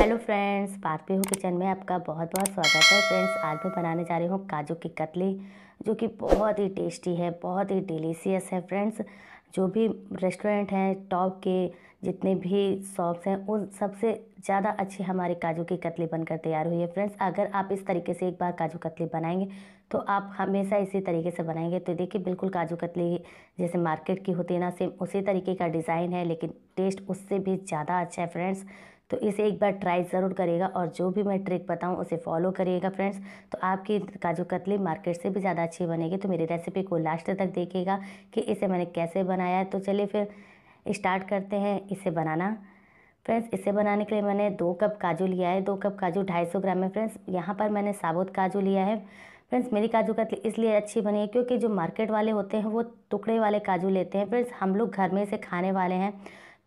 hello friends पारपी हो kitchen में आपका बहुत बहुत स्वागत है फ्रेंड्स आज मैं बनाने जा रही हूँ काजू की कतली जो कि बहुत ही टेस्टी है बहुत ही डिलीशियस है फ्रेंड्स जो भी रेस्टोरेंट हैं टॉप के जितने भी शॉप्स हैं उन सबसे ज़्यादा अच्छी हमारी काजू की कतली बनकर तैयार हुई है फ्रेंड्स अगर आप इस तरीके से एक बार काजू कतली बनाएंगे तो आप हमेशा इसी तरीके से बनाएंगे तो देखिए बिल्कुल काजू कतली जैसे मार्केट की होती है ना सेम उसी तरीके का डिज़ाइन है लेकिन टेस्ट उससे भी ज़्यादा अच्छा है फ्रेंड्स तो इसे एक बार ट्राई ज़रूर करिएगा और जो भी मैं ट्रिक बताऊँ उसे फॉलो करिएगा फ्रेंड्स तो आपकी काजू कतली मार्केट से भी ज़्यादा अच्छी बनेगी तो मेरी रेसिपी को लास्ट तक देखिएगा कि इसे मैंने कैसे बनाया है तो चलिए फिर स्टार्ट करते हैं इसे बनाना फ्रेंड्स इसे बनाने के लिए मैंने दो कप काजू लिया है दो कप काजू ढाई सौ ग्राम है फ्रेंड्स यहाँ पर मैंने साबुत काजू लिया है फ्रेंड्स मेरी काजू कतली इसलिए अच्छी बनी है क्योंकि जो मार्केट वाले होते हैं वो टुकड़े वाले काजू लेते हैं फ्रेंड्स हम लोग घर में इसे खाने वाले हैं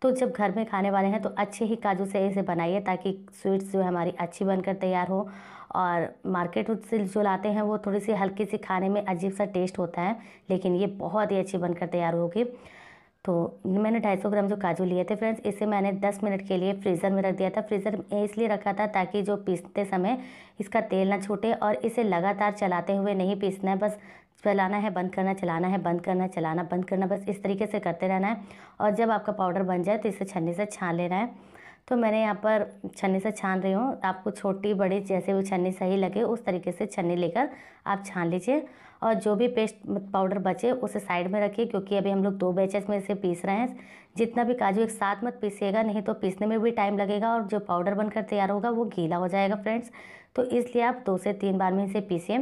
तो जब घर में खाने वाले हैं तो अच्छे ही काजू से इसे बनाइए ताकि स्वीट्स जो है हमारी अच्छी बनकर तैयार हो और मार्केट से जो लाते हैं वो थोड़ी सी हल्की सी खाने में अजीब सा टेस्ट होता है लेकिन ये बहुत ही अच्छी बनकर तैयार होगी तो मैंने सौ ग्राम जो काजू लिए थे फ्रेंड्स इसे मैंने दस मिनट के लिए फ्रीज़र में रख दिया था फ्रीज़र में इसलिए रखा था ताकि जो पीसते समय इसका तेल ना छूटे और इसे लगातार चलाते हुए नहीं पीसना है बस फैलाना है बंद करना चलाना है बंद करना चलाना बंद करना बस इस तरीके से करते रहना है और जब आपका पाउडर बन जाए तो इसे छन्नी से छान लेना है तो मैंने यहाँ पर छन्नी से छान रही हूँ आपको छोटी बड़ी जैसे वो छन्नी सही लगे उस तरीके से छन्नी लेकर आप छान लीजिए और जो भी पेस्ट पाउडर बचे उसे साइड में रखिए क्योंकि अभी हम लोग दो बैचेस में इसे पीस रहे हैं जितना भी काजू एक साथ मत पीसिएगा नहीं तो पीसने में भी टाइम लगेगा और जो पाउडर बनकर तैयार होगा वो गीला हो जाएगा फ्रेंड्स तो इसलिए आप दो से तीन बार में इसे पीसिए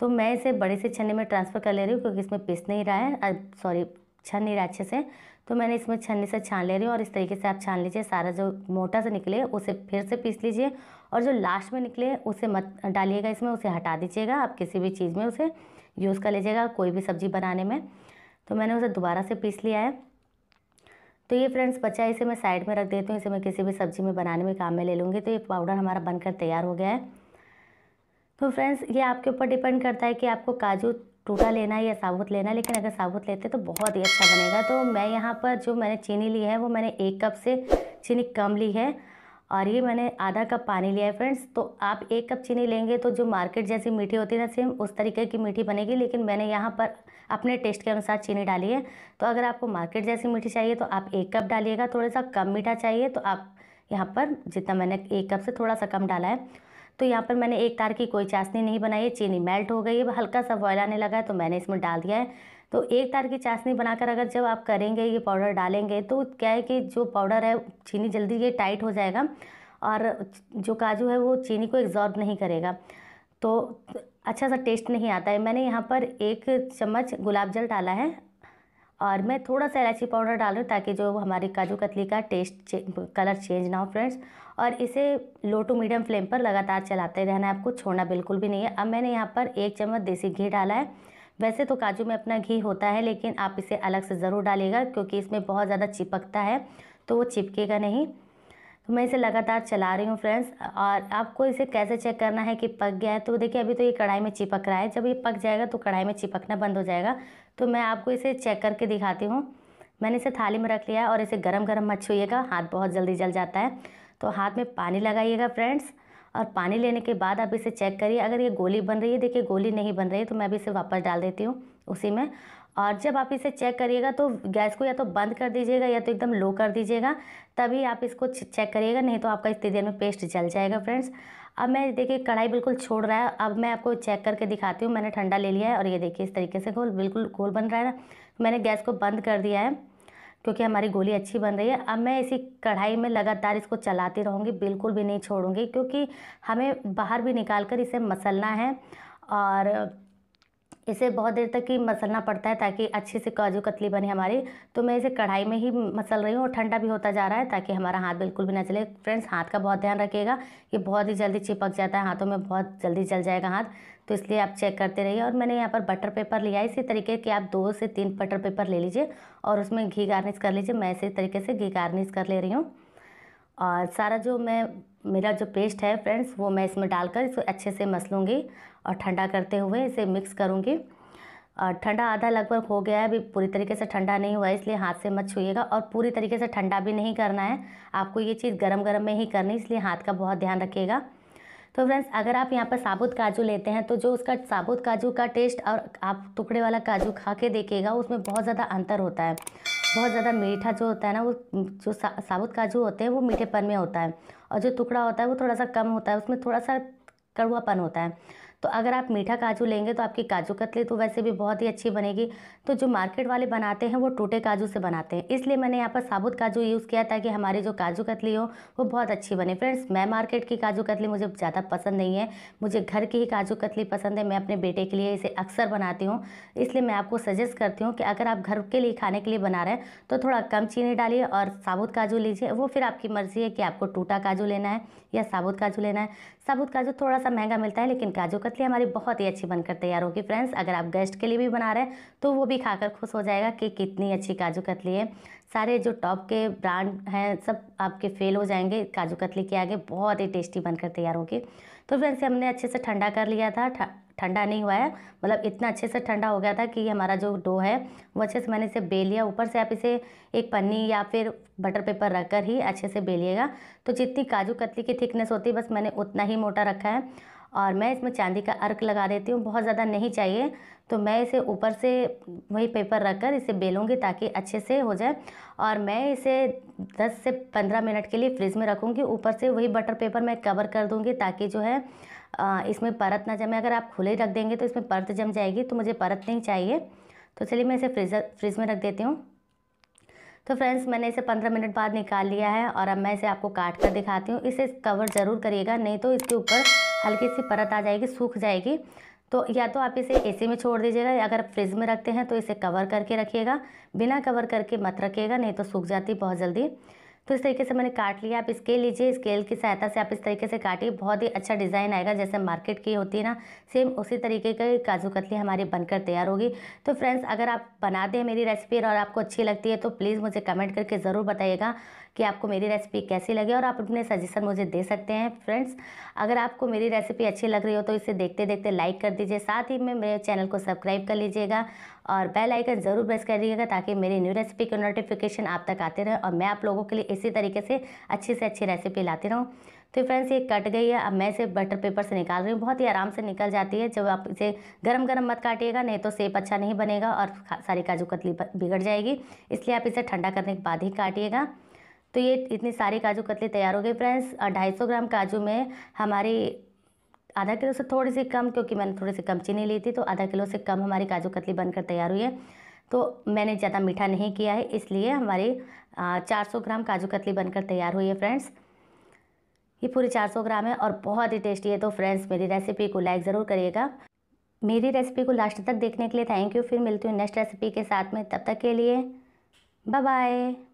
तो मैं इसे बड़े से छन्ने में ट्रांसफ़र कर ले रही हूँ क्योंकि इसमें पीस नहीं रहा है सॉरी छन नहीं रहा अच्छे से तो मैंने इसमें छन्नी से छान ले रही हूँ और इस तरीके से आप छान लीजिए सारा जो मोटा से निकले उसे फिर से पीस लीजिए और जो लास्ट में निकले उसे मत डालिएगा इसमें उसे हटा दीजिएगा आप किसी भी चीज़ में उसे यूज़ कर लीजिएगा कोई भी सब्ज़ी बनाने में तो मैंने उसे दोबारा से पीस लिया है तो ये फ्रेंड्स बचा इसे मैं साइड में रख देती हूँ इसे मैं किसी भी सब्ज़ी में बनाने में काम में ले लूँगी तो ये पाउडर हमारा बनकर तैयार हो गया है तो फ्रेंड्स ये आपके ऊपर डिपेंड करता है कि आपको काजू टूटा लेना है या साबुत लेना है लेकिन अगर साबुत लेते तो बहुत ही अच्छा बनेगा तो मैं यहाँ पर जो मैंने चीनी ली है वो मैंने एक कप से चीनी कम ली है और ये मैंने आधा कप पानी लिया है फ्रेंड्स तो आप एक कप चीनी लेंगे तो जो मार्केट जैसी मीठी होती है ना सेम उस तरीके की मीठी बनेगी लेकिन मैंने यहाँ पर अपने टेस्ट के अनुसार चीनी डाली है तो अगर आपको मार्केट जैसी मीठी चाहिए तो आप एक कप डालिएगा थोड़ा सा कम मीठा चाहिए तो आप यहाँ पर जितना मैंने एक कप से थोड़ा सा कम डाला है तो यहाँ पर मैंने एक तार की कोई चाशनी नहीं बनाई है चीनी मेल्ट हो गई है हल्का सा बॉयल आने लगा है तो मैंने इसमें डाल दिया है तो एक तार की चाशनी बनाकर अगर जब आप करेंगे ये पाउडर डालेंगे तो क्या है कि जो पाउडर है चीनी जल्दी ये टाइट हो जाएगा और जो काजू है वो चीनी को एग्जॉर्ब नहीं करेगा तो अच्छा सा टेस्ट नहीं आता है मैंने यहाँ पर एक चम्मच गुलाब जल डाला है और मैं थोड़ा सा इलायची पाउडर डाल रही हूँ ताकि जो हमारी काजू कतली का टेस्ट चे, कलर चेंज ना हो फ्रेंड्स और इसे लो टू मीडियम फ्लेम पर लगातार चलाते रहना है आपको छोड़ना बिल्कुल भी नहीं है अब मैंने यहाँ पर एक चम्मच देसी घी डाला है वैसे तो काजू में अपना घी होता है लेकिन आप इसे अलग से ज़रूर डालिएगा क्योंकि इसमें बहुत ज़्यादा चिपकता है तो वो चिपकेगा नहीं तो मैं इसे लगातार चला रही हूँ फ्रेंड्स और आपको इसे कैसे चेक करना है कि पक गया है तो देखिए अभी तो ये कढ़ाई में चिपक रहा है जब ये पक जाएगा तो कढ़ाई में चिपकना बंद हो जाएगा तो मैं आपको इसे चेक करके दिखाती हूँ मैंने इसे थाली में रख लिया और इसे गर्म गरम मत छूएगा हाथ बहुत जल्दी जल जाता है तो हाथ में पानी लगाइएगा फ्रेंड्स और पानी लेने के बाद आप इसे चेक करिए अगर ये गोली बन रही है देखिए गोली नहीं बन रही है तो मैं अभी इसे वापस डाल देती हूँ उसी में और जब आप इसे चेक करिएगा तो गैस को या तो बंद कर दीजिएगा या तो एकदम लो कर दीजिएगा तभी आप इसको चेक करिएगा नहीं तो आपका इतनी देर में पेस्ट जल जाएगा फ्रेंड्स अब मैं देखिए कढ़ाई बिल्कुल छोड़ रहा है अब मैं आपको चेक करके दिखाती हूँ मैंने ठंडा ले लिया है और ये देखिए इस तरीके से गोल बिल्कुल गोल बन रहा है ना तो मैंने गैस को बंद कर दिया है क्योंकि हमारी गोली अच्छी बन रही है अब मैं इसी कढ़ाई में लगातार इसको चलाती रहूँगी बिल्कुल भी नहीं छोड़ूंगी क्योंकि हमें बाहर भी निकाल कर इसे मसलना है और इसे बहुत देर तक ही मसलना पड़ता है ताकि अच्छे से काजू कतली बने हमारी तो मैं इसे कढ़ाई में ही मसल रही हूँ और ठंडा भी होता जा रहा है ताकि हमारा हाथ बिल्कुल भी ना चले फ्रेंड्स हाथ का बहुत ध्यान रखिएगा ये बहुत ही जल्दी चिपक जाता है हाथों में बहुत जल्दी जल जाएगा हाथ तो इसलिए आप चेक करते रहिए और मैंने यहाँ पर बटर पेपर लिया इसी तरीके की आप दो से तीन बटर पेपर ले लीजिए और उसमें घी गार्निश कर लीजिए मैं इसी तरीके से घी गार्निश कर ले रही हूँ और सारा जो मैं मेरा जो पेस्ट है फ्रेंड्स वो मैं इसमें डालकर इसको अच्छे से मस लूँगी और ठंडा करते हुए इसे मिक्स करूँगी और ठंडा आधा लगभग हो गया है अभी पूरी तरीके से ठंडा नहीं हुआ है इसलिए हाथ से मत छुएगा और पूरी तरीके से ठंडा भी नहीं करना है आपको ये चीज़ गर्म गरम में ही करनी इसलिए हाथ का बहुत ध्यान रखिएगा तो फ्रेंड्स अगर आप यहाँ पर साबुत काजू लेते हैं तो जो उसका साबुत काजू का टेस्ट और आप टुकड़े वाला काजू खा के देखिएगा उसमें बहुत ज़्यादा अंतर होता है बहुत ज़्यादा मीठा जो होता है ना वो जो सा, साबुत काजू होते हैं वो मीठेपन में होता है और जो टुकड़ा होता है वो थोड़ा सा कम होता है उसमें थोड़ा सा कड़वापन होता है तो अगर आप मीठा काजू लेंगे तो आपकी काजू कतली तो वैसे भी बहुत ही अच्छी बनेगी तो जो मार्केट वाले बनाते हैं वो टूटे काजू से बनाते हैं इसलिए मैंने यहाँ पर साबुत काजू यूज़ किया ताकि हमारी जो काजू कतली हो वो बहुत अच्छी बने फ्रेंड्स मैं मार्केट की काजू कतली मुझे ज़्यादा पसंद नहीं है मुझे घर की ही काजू कतली पसंद है मैं अपने बेटे के लिए इसे अक्सर बनाती हूँ इसलिए मैं आपको सजेस्ट करती हूँ कि अगर आप घर के लिए खाने के लिए बना रहे हैं तो थोड़ा कम चीनी डालिए और साबुत काजू लीजिए वो फिर आपकी मर्ज़ी है कि आपको टूटा काजू लेना है या साबुत काजू लेना है साबुत काजू थोड़ा सा महंगा मिलता है लेकिन काजू का पतली हमारी बहुत ही अच्छी बनकर तैयार होगी फ्रेंड्स अगर आप गेस्ट के लिए भी बना रहे हैं तो वो भी खाकर खुश हो जाएगा कि कितनी अच्छी काजू कतली है सारे जो टॉप के ब्रांड हैं सब आपके फेल हो जाएंगे काजू कतली के आगे बहुत ही टेस्टी बनकर तैयार होगी तो फ्रेंड्स हमने अच्छे से ठंडा कर लिया था ठंडा नहीं हुआ है मतलब इतना अच्छे से ठंडा हो गया था कि हमारा जो डो है वो अच्छे से मैंने इसे बेल लिया ऊपर से आप इसे एक पन्नी या फिर बटर पेपर रख कर ही अच्छे से बेलिएगा तो जितनी काजू कतली की थिकनेस होती है बस मैंने उतना ही मोटा रखा है और मैं इसमें चांदी का अर्क लगा देती हूँ बहुत ज़्यादा नहीं चाहिए तो मैं इसे ऊपर से वही पेपर रख कर इसे बेलूँगी ताकि अच्छे से हो जाए और मैं इसे 10 से 15 मिनट के लिए फ्रिज में रखूँगी ऊपर से वही बटर पेपर मैं कवर कर दूँगी ताकि जो है इसमें परत ना जमे अगर आप खुले रख देंगे तो इसमें परत जम जाएगी तो मुझे परत नहीं चाहिए तो चलिए मैं इसे फ्रिज फ्रिज में रख देती हूँ तो फ्रेंड्स मैंने इसे 15 मिनट बाद निकाल लिया है और अब मैं इसे आपको काट कर दिखाती हूँ इसे कवर ज़रूर करिएगा नहीं तो इसके ऊपर हल्की सी परत आ जाएगी सूख जाएगी तो या तो आप इसे एसी में छोड़ दीजिएगा अगर फ्रिज में रखते हैं तो इसे कवर करके रखिएगा बिना कवर करके मत रखिएगा नहीं तो सूख जाती बहुत जल्दी तो इस तरीके से मैंने काट लिया आप स्केल लीजिए स्केल की सहायता से आप इस तरीके से काटिए बहुत ही अच्छा डिज़ाइन आएगा जैसे मार्केट की होती है ना सेम उसी तरीके की काजू कतली हमारी बनकर तैयार होगी तो फ्रेंड्स अगर आप बनाते हैं मेरी रेसिपी और आपको अच्छी लगती है तो प्लीज़ मुझे कमेंट करके ज़रूर बताइएगा कि आपको मेरी रेसिपी कैसी लगे और आप अपने सजेशन मुझे दे सकते हैं फ्रेंड्स अगर आपको मेरी रेसिपी अच्छी लग रही हो तो इसे देखते देखते लाइक कर दीजिए साथ ही में मेरे चैनल को सब्सक्राइब कर लीजिएगा और बेल आइकन ज़रूर प्रेस कर दीजिएगा ताकि मेरी न्यू रेसिपी के नोटिफिकेशन आप तक आते रहें और मैं आप लोगों के लिए इसी तरीके से अच्छी से अच्छी रेसिपी लाती रहूँ तो फ्रेंड्स ये कट गई है अब मैं इसे बटर पेपर से निकाल रही हूँ बहुत ही आराम से निकल जाती है जब आप इसे गरम गरम मत काटिएगा नहीं तो सेब अच्छा नहीं बनेगा और सारी काजू कतली बिगड़ जाएगी इसलिए आप इसे ठंडा करने के बाद ही काटिएगा तो ये इतने सारे काजू कतली तैयार हो गए फ्रेंड्स ढाई सौ ग्राम काजू में हमारी आधा किलो से थोड़ी सी कम क्योंकि मैंने थोड़ी सी कम चीनी ली थी तो आधा किलो से कम हमारी काजू कतली बनकर तैयार हुई है तो मैंने ज़्यादा मीठा नहीं किया है इसलिए हमारी 400 ग्राम काजू कतली बनकर तैयार हुई है फ्रेंड्स ये पूरी 400 ग्राम है और बहुत ही टेस्टी है तो फ्रेंड्स मेरी रेसिपी को लाइक ज़रूर करिएगा मेरी रेसिपी को लास्ट तक देखने के लिए थैंक यू फिर मिलती हूँ नेक्स्ट रेसिपी के साथ में तब तक के लिए बाय बाय